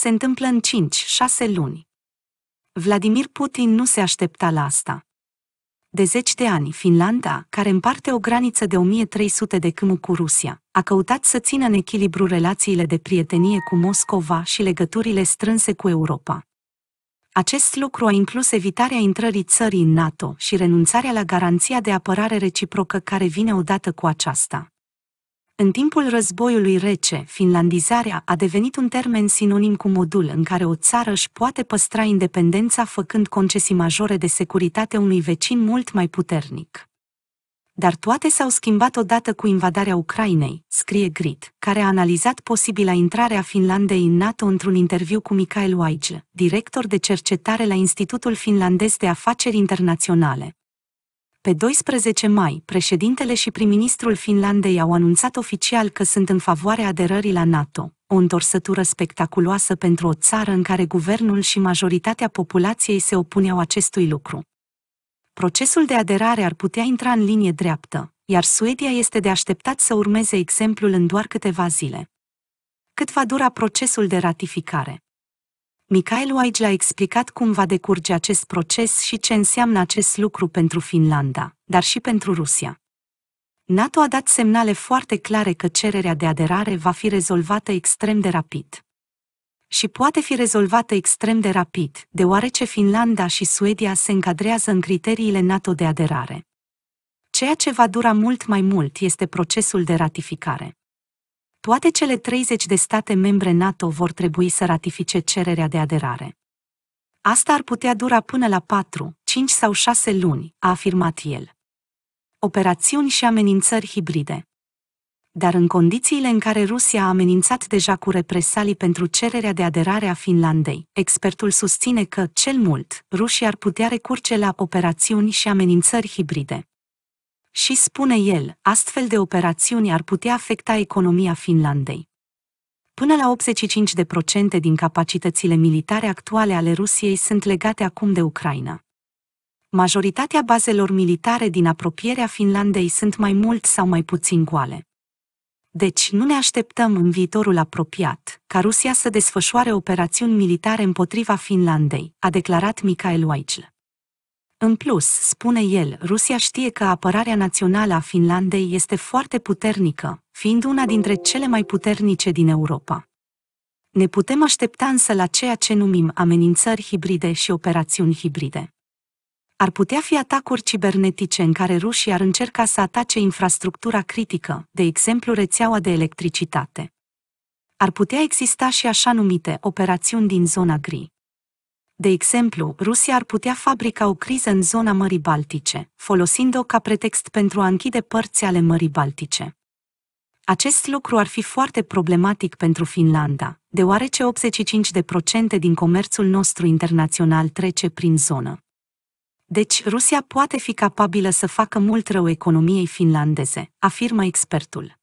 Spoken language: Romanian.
se întâmplă în 5-6 luni. Vladimir Putin nu se aștepta la asta. De zeci de ani, Finlanda, care împarte o graniță de 1300 de km cu Rusia, a căutat să țină în echilibru relațiile de prietenie cu Moscova și legăturile strânse cu Europa. Acest lucru a inclus evitarea intrării țării în NATO și renunțarea la garanția de apărare reciprocă care vine odată cu aceasta. În timpul războiului rece, finlandizarea a devenit un termen sinonim cu modul în care o țară își poate păstra independența făcând concesii majore de securitate unui vecin mult mai puternic. Dar toate s-au schimbat odată cu invadarea Ucrainei, scrie Grit, care a analizat posibila intrare a Finlandei în NATO într-un interviu cu Michael Weigl, director de cercetare la Institutul Finlandez de Afaceri Internaționale, pe 12 mai, președintele și prim-ministrul Finlandei au anunțat oficial că sunt în favoarea aderării la NATO, o întorsătură spectaculoasă pentru o țară în care guvernul și majoritatea populației se opuneau acestui lucru. Procesul de aderare ar putea intra în linie dreaptă, iar Suedia este de așteptat să urmeze exemplul în doar câteva zile. Cât va dura procesul de ratificare? Michael White a explicat cum va decurge acest proces și ce înseamnă acest lucru pentru Finlanda, dar și pentru Rusia. NATO a dat semnale foarte clare că cererea de aderare va fi rezolvată extrem de rapid. Și poate fi rezolvată extrem de rapid, deoarece Finlanda și Suedia se încadrează în criteriile NATO de aderare. Ceea ce va dura mult mai mult este procesul de ratificare toate cele 30 de state membre NATO vor trebui să ratifice cererea de aderare. Asta ar putea dura până la 4, 5 sau 6 luni, a afirmat el. Operațiuni și amenințări hibride. Dar în condițiile în care Rusia a amenințat deja cu represalii pentru cererea de aderare a Finlandei, expertul susține că, cel mult, rușii ar putea recurge la operațiuni și amenințări hibride. Și spune el, astfel de operațiuni ar putea afecta economia Finlandei. Până la 85% din capacitățile militare actuale ale Rusiei sunt legate acum de Ucraina. Majoritatea bazelor militare din apropierea Finlandei sunt mai mult sau mai puțin goale. Deci nu ne așteptăm în viitorul apropiat ca Rusia să desfășoare operațiuni militare împotriva Finlandei, a declarat Michael Weichl. În plus, spune el, Rusia știe că apărarea națională a Finlandei este foarte puternică, fiind una dintre cele mai puternice din Europa. Ne putem aștepta însă la ceea ce numim amenințări hibride și operațiuni hibride. Ar putea fi atacuri cibernetice în care rușii ar încerca să atace infrastructura critică, de exemplu rețeaua de electricitate. Ar putea exista și așa numite operațiuni din zona gri, de exemplu, Rusia ar putea fabrica o criză în zona Mării Baltice, folosind-o ca pretext pentru a închide părți ale Mării Baltice. Acest lucru ar fi foarte problematic pentru Finlanda, deoarece 85% din comerțul nostru internațional trece prin zonă. Deci, Rusia poate fi capabilă să facă mult rău economiei finlandeze, afirmă expertul.